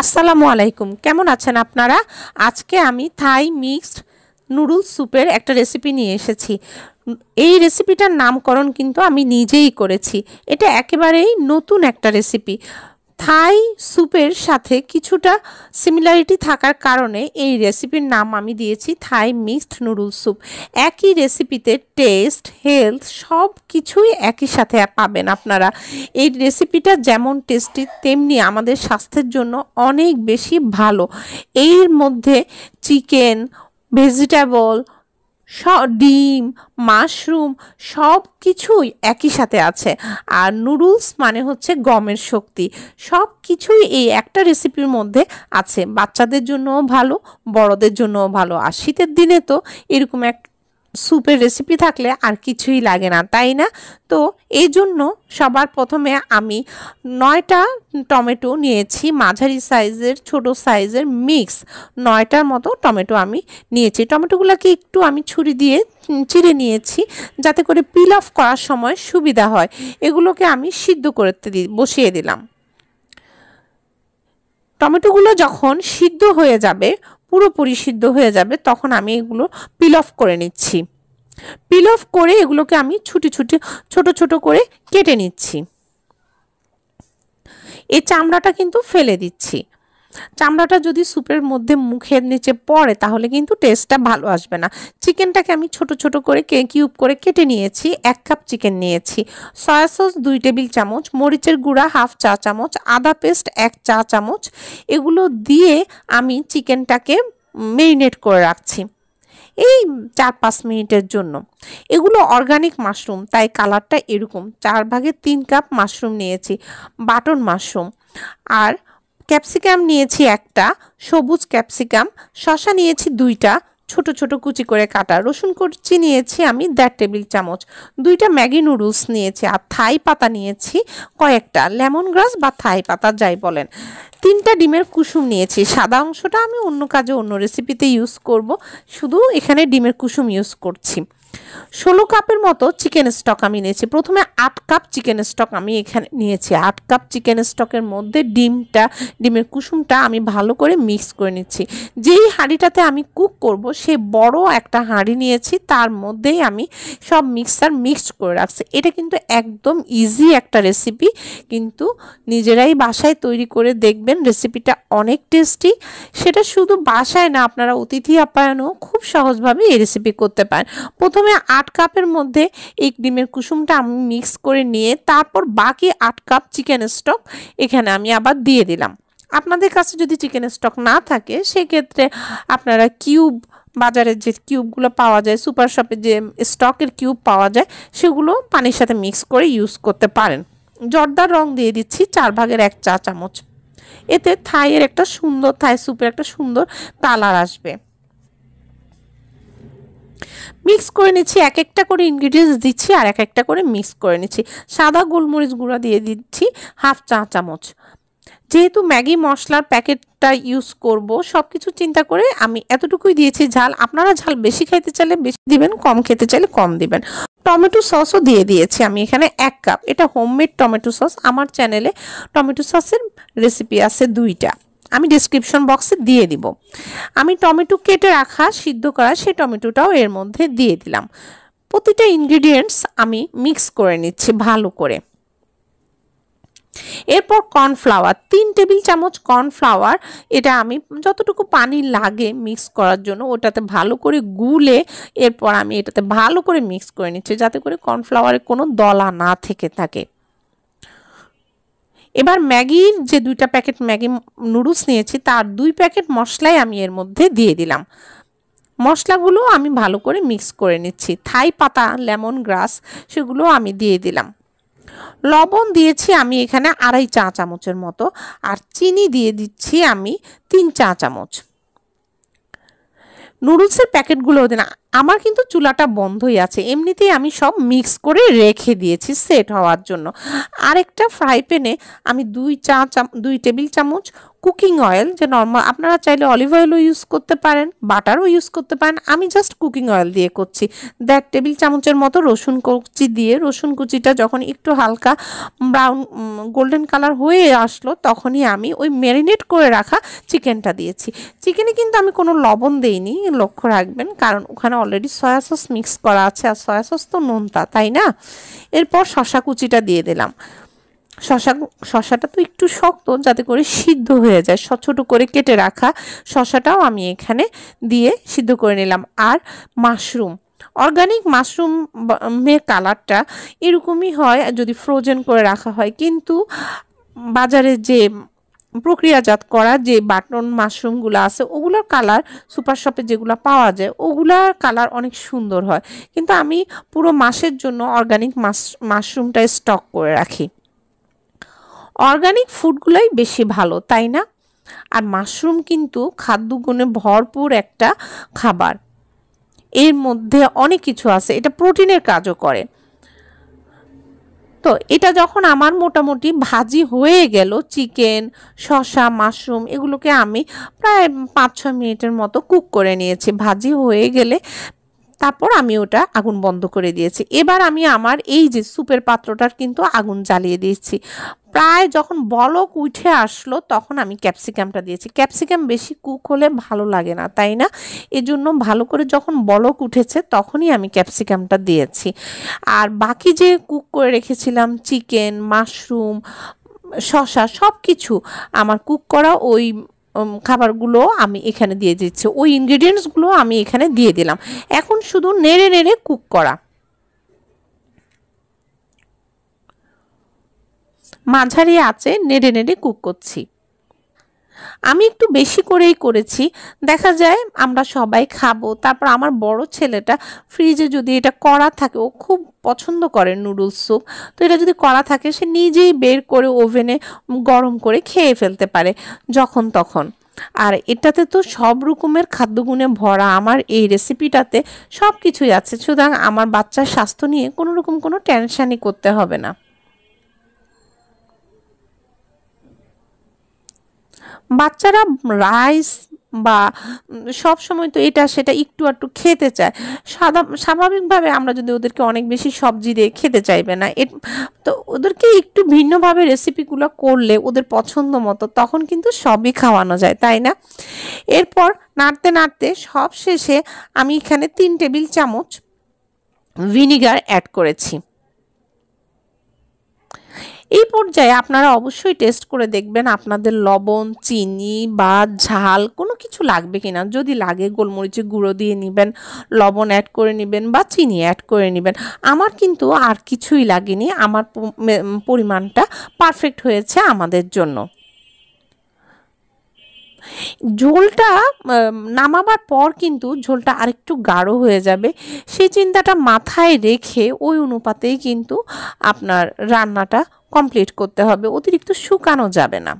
আসসালামু আলাইকুম কেমন আছেন আপনারা আজকে আমি থাই মিক্সড নুডলস স্যুপের একটা রেসিপি নিয়ে এসেছি এই রেসিপিটার নামকরণ কিন্তু আমি নিজেই করেছি এটা একেবারেই নতুন একটা রেসিপি থাই স্যুপের সাথে কিছুটা সিমিলারিটি থাকার কারণে এই রেসিপির নাম আমি দিয়েছি থাই মিক্সড নুডল স্যুপ একই রেসিপিতে টেস্ট হেলথ সব কিছুই একই সাথে পাবেন আপনারা এই রেসিপিটা যেমন টেস্টি তেমনি আমাদের স্বাস্থ্যের জন্য অনেক বেশি ভালো এর মধ্যে চিকেন ভেজিটেবল ডিম মাশরুম সব কিছুই একই সাথে আছে আর নুডলস মানে হচ্ছে গমের শক্তি সব কিছুই এই একটা রেসিপির মধ্যে আছে বাচ্চাদের জন্যও ভালো বড়দের জন্যও ভালো আর শীতের দিনে তো এরকম এক স্যুপের রেসিপি থাকলে আর কিছুই লাগে না তাই না তো এই জন্য সবার প্রথমে আমি নয়টা টমেটো নিয়েছি মাঝারি সাইজের ছোট সাইজের মিক্স নয়টার মতো টমেটো আমি নিয়েছি টমেটোগুলোকে একটু আমি ছুরি দিয়ে চিড়ে নিয়েছি যাতে করে পিল অফ করার সময় সুবিধা হয় এগুলোকে আমি সিদ্ধ করতে দি বসিয়ে দিলাম টমেটোগুলো যখন সিদ্ধ হয়ে যাবে পুরোপুরি সিদ্ধ হয়ে যাবে তখন আমি এগুলো পিল অফ করে নিচ্ছি পিল অফ করে এগুলোকে আমি ছুটি ছুটি ছোট ছোট করে কেটে নিচ্ছি এই চামড়াটা কিন্তু ফেলে দিচ্ছি চামড়াটা যদি স্যুপের মধ্যে মুখের নিচে পড়ে তাহলে কিন্তু টেস্টটা ভালো আসবে না চিকেনটাকে আমি ছোট ছোট করে কিউব করে কেটে নিয়েছি এক কাপ চিকেন নিয়েছি সয়া সস দুই টেবিল চামচ মরিচের গুঁড়া হাফ চা চামচ আদা পেস্ট এক চা চামচ এগুলো দিয়ে আমি চিকেনটাকে মেরিনেট করে রাখছি এই চার পাঁচ মিনিটের জন্য এগুলো অর্গানিক মাশরুম তাই কালারটা এরকম চার ভাগে তিন কাপ মাশরুম নিয়েছি বাটন মাশরুম আর ক্যাপসিকাম নিয়েছি একটা সবুজ ক্যাপসিকাম শশা নিয়েছি দুইটা ছোট ছোট কুচি করে কাটা রসুন কুচি নিয়েছি আমি দেড় টেবিল চামচ দুইটা ম্যাগি নুডলস নিয়েছি আর থাই পাতা নিয়েছি কয়েকটা লেমন গ্রাস বা থাই পাতা যাই বলেন তিনটা ডিমের কুসুম নিয়েছি সাদা অংশটা আমি অন্য কাজে অন্য রেসিপিতে ইউজ করব শুধু এখানে ডিমের কুসুম ইউজ করছি ষোলো কাপের মতো চিকেন স্টক আমি নিয়েছি প্রথমে আট কাপ চিকেন স্টক আমি এখানে নিয়েছি আট কাপ চিকেন স্টকের মধ্যে ডিমটা ডিমের কুসুমটা আমি ভালো করে মিক্স করে নিচ্ছি যেই হাঁড়িটাতে আমি কুক করব সে বড় একটা হাঁড়ি নিয়েছি তার মধ্যেই আমি সব মিক্সার মিক্স করে রাখছি এটা কিন্তু একদম ইজি একটা রেসিপি কিন্তু নিজেরাই বাসায় তৈরি করে দেখবেন রেসিপিটা অনেক টেস্টি সেটা শুধু বাসায় না আপনারা অতিথি আপ্যায়নও খুব সহজভাবে এই রেসিপি করতে পারেন প্রথম প্রথমে আট কাপের মধ্যে এক ডিমের কুসুমটা আমি মিক্স করে নিয়ে তারপর বাকি আট কাপ চিকেন স্টক এখানে আমি আবার দিয়ে দিলাম আপনাদের কাছে যদি চিকেন স্টক না থাকে সেক্ষেত্রে আপনারা কিউব বাজারের যে কিউবগুলো পাওয়া যায় সুপার শপে যে স্টকের কিউব পাওয়া যায় সেগুলো পানির সাথে মিক্স করে ইউজ করতে পারেন জর্দার রং দিয়ে দিচ্ছি চার ভাগের এক চা চামচ এতে থাইয়ের একটা সুন্দর থাই স্যুপের একটা সুন্দর কালার আসবে করে নিচ্ছি এক একটা করে ইনগ্রিডিয়েন্টস দিচ্ছি আর এক একটা করে মিক্স করে নিচ্ছি সাদা গোলমরিচ গুঁড়া দিয়ে দিচ্ছি হাফ চা চামচ যেহেতু ম্যাগি মশলার প্যাকেটটা ইউজ করব সব কিছু চিন্তা করে আমি এতটুকুই দিয়েছি ঝাল আপনারা ঝাল বেশি খাইতে চাইলে বেশি দিবেন কম খেতে চাইলে কম দিবেন টমেটো সসও দিয়ে দিয়েছি আমি এখানে এক কাপ এটা হোমমেড টমেটো সস আমার চ্যানেলে টমেটো সসের রেসিপি আছে দুইটা আমি ডিসক্রিপশন বক্সে দিয়ে দিব আমি টমেটো কেটে রাখা সিদ্ধ করা সেই টমেটোটাও এর মধ্যে দিয়ে দিলাম প্রতিটা ইনগ্রিডিয়েন্টস আমি মিক্স করে নিচ্ছি ভালো করে এরপর কর্নফ্লাওয়ার তিন টেবিল চামচ কর্নফ্লাওয়ার এটা আমি যতটুকু পানি লাগে মিক্স করার জন্য ওটাতে ভালো করে গুলে এরপর আমি এটাতে ভালো করে মিক্স করে নিচ্ছি যাতে করে কর্নফ্লাওয়ারে কোনো দলা না থেকে থাকে এবার ম্যাগির যে দুইটা প্যাকেট ম্যাগি নুডলস নিয়েছি তার দুই প্যাকেট মশলাই আমি এর মধ্যে দিয়ে দিলাম মশলাগুলো আমি ভালো করে মিক্স করে নিচ্ছি থাই পাতা লেমন গ্রাস সেগুলো আমি দিয়ে দিলাম লবণ দিয়েছি আমি এখানে আড়াই চা চামচের মতো আর চিনি দিয়ে দিচ্ছি আমি তিন চা চামচ নুডলসের প্যাকেটগুলো আমার কিন্তু চুলাটা বন্ধই আছে এমনিতেই আমি সব মিক্স করে রেখে দিয়েছি সেট হওয়ার জন্য আরেকটা ফ্রাই প্যানে আমি দুই চা দুই টেবিল চামচ কুকিং অয়েল যে নর্মাল আপনারা চাইলে অলিভ অয়েলও ইউজ করতে পারেন বাটারও ইউজ করতে পারেন আমি জাস্ট কুকিং অয়েল দিয়ে করছি দেখ টেবিল চামচের মতো রসুন কুচি দিয়ে রসুন কুচিটা যখন একটু হালকা ব্রাউন গোল্ডেন কালার হয়ে আসলো তখনই আমি ওই ম্যারিনেট করে রাখা চিকেনটা দিয়েছি চিকেনে কিন্তু আমি কোনো লবণ দেইনি লক্ষ্য রাখবেন কারণ ওখানে অলরেডি সয়া সস মিক্স করা আছে আর সয়া সস তো নোনতা তাই না এরপর শশা কুচিটা দিয়ে দিলাম শশা শশাটা তো একটু শক্ত যাতে করে সিদ্ধ হয়ে যায় ছোটো করে কেটে রাখা শশাটাও আমি এখানে দিয়ে সিদ্ধ করে নিলাম আর মাশরুম অর্গানিক মাশরুমের কালারটা এরকমই হয় যদি ফ্রোজেন করে রাখা হয় কিন্তু বাজারে যে প্রক্রিয়াজাত করা যে বাটন মাশরুমগুলো আছে ওগুলোর কালার সুপার শপে যেগুলো পাওয়া যায় ওগুলার কালার অনেক সুন্দর হয় কিন্তু আমি পুরো মাসের জন্য অর্গানিক মাশরুমটা স্টক করে রাখি অর্গানিক ফুডগুলোই বেশি ভালো তাই না আর মাশরুম কিন্তু খাদ্যগুণে ভরপুর একটা খাবার এর মধ্যে অনেক কিছু আছে এটা প্রোটিনের কাজও করে তো এটা যখন আমার মোটামুটি ভাজি হয়ে গেল চিকেন শশা মাশরুম এগুলোকে আমি প্রায় পাঁচ ছ মিনিটের মতো কুক করে নিয়েছি ভাজি হয়ে গেলে তারপর আমি ওটা আগুন বন্ধ করে দিয়েছি এবার আমি আমার এই যে সুপের পাত্রটার কিন্তু আগুন জ্বালিয়ে দিয়েছি প্রায় যখন বলক উঠে আসলো তখন আমি ক্যাপসিকামটা দিয়েছি ক্যাপসিকাম বেশি কুক হলে ভালো লাগে না তাই না এজন্য ভালো করে যখন বলক উঠেছে তখনই আমি ক্যাপসিকামটা দিয়েছি আর বাকি যে কুক করে রেখেছিলাম চিকেন মাশরুম শশা সব কিছু আমার কুক করা ওই খাবারগুলো আমি এখানে দিয়ে দিচ্ছি ওই ইনগ্রিডিয়েন্টসগুলো আমি এখানে দিয়ে দিলাম এখন শুধু নেড়ে নেড়ে কুক করা মাঝারি আছে নেড়ে নেড়ে কুক করছি আমি একটু বেশি করেই করেছি দেখা যায় আমরা সবাই খাবো তারপর আমার বড় ছেলেটা ফ্রিজে যদি এটা করা থাকে ও খুব পছন্দ করে নুডলস স্যুপ তো এটা যদি করা থাকে সে নিজেই বের করে ওভেনে গরম করে খেয়ে ফেলতে পারে যখন তখন আর এটাতে তো সব রকমের খাদ্যগুণে ভরা আমার এই রেসিপিটাতে সব কিছুই আছে সুতরাং আমার বাচ্চার স্বাস্থ্য নিয়ে কোনো রকম কোনো টেনশানই করতে হবে না বাচ্চারা রাইস বা সব সময় তো এটা সেটা একটু একটু খেতে চায় সাদা স্বাভাবিকভাবে আমরা যদি ওদেরকে অনেক বেশি সবজি দিয়ে খেতে চাইবে না এ তো ওদেরকে একটু ভিন্নভাবে রেসিপিগুলো করলে ওদের পছন্দ মতো তখন কিন্তু সবই খাওয়ানো যায় তাই না এরপর নাড়তে নাড়তে সব শেষে আমি এখানে তিন টেবিল চামচ ভিনিগার অ্যাড করেছি এই পর্যায়ে আপনারা অবশ্যই টেস্ট করে দেখবেন আপনাদের লবণ চিনি বা ঝাল কোনো কিছু লাগবে কি না যদি লাগে গোলমরিচের গুঁড়ো দিয়ে নেবেন লবণ অ্যাড করে নেবেন বা চিনি অ্যাড করে নেবেন আমার কিন্তু আর কিছুই লাগেনি আমার পরিমাণটা পারফেক্ট হয়েছে আমাদের জন্য ঝোলটা নামাবার পর কিন্তু ঝোলটা আরেকটু গাঢ় হয়ে যাবে সেই চিন্তাটা মাথায় রেখে ওই অনুপাতেই কিন্তু আপনার রান্নাটা কমপ্লিট করতে হবে অতিরিক্ত শুকানো যাবে না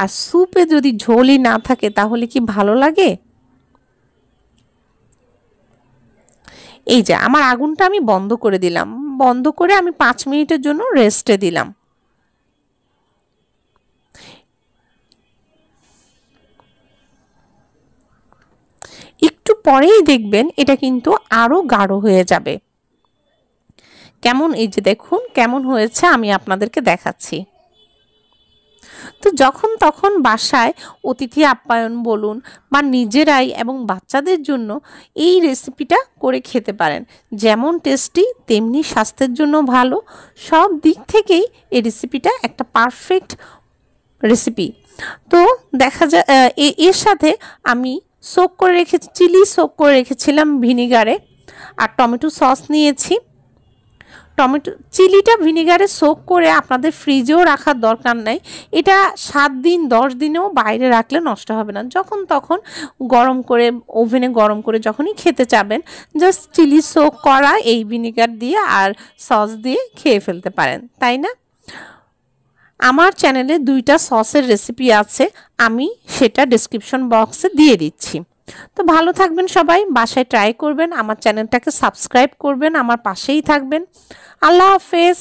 আর স্যুপে যদি ঝোলই না থাকে তাহলে কি ভালো লাগে এই যে আমার আগুনটা আমি বন্ধ করে দিলাম বন্ধ করে আমি পাঁচ মিনিটের জন্য রেস্টে দিলাম পরেই দেখবেন এটা কিন্তু আরও গাঢ় হয়ে যাবে কেমন এই যে দেখুন কেমন হয়েছে আমি আপনাদেরকে দেখাচ্ছি তো যখন তখন বাসায় অতিথি আপ্যায়ন বলুন বা নিজেরাই এবং বাচ্চাদের জন্য এই রেসিপিটা করে খেতে পারেন যেমন টেস্টি তেমনি স্বাস্থ্যের জন্য ভালো সব দিক থেকেই এই রেসিপিটা একটা পারফেক্ট রেসিপি তো দেখা যায় এর সাথে আমি সোক করে রেখে চিলি সোক করে রেখেছিলাম ভিনিগারে আর টমেটো সস নিয়েছি টমেটো চিলিটা ভিনিগারে সোক করে আপনাদের ফ্রিজেও রাখার দরকার নাই এটা সাত দিন দশ দিনেও বাইরে রাখলে নষ্ট হবে না যখন তখন গরম করে ওভেনে গরম করে যখনই খেতে চাবেন জাস্ট চিলি সোক করা এই ভিনিগার দিয়ে আর সস দিয়ে খেয়ে ফেলতে পারেন তাই না আমার চ্যানেলে দুইটা সসের রেসিপি আছে আমি সেটা ডিসক্রিপশন বক্সে দিয়ে দিচ্ছি তো ভালো থাকবেন সবাই বাসায় ট্রাই করবেন আমার চ্যানেলটাকে সাবস্ক্রাইব করবেন আমার পাশেই থাকবেন আল্লাহ হাফেজ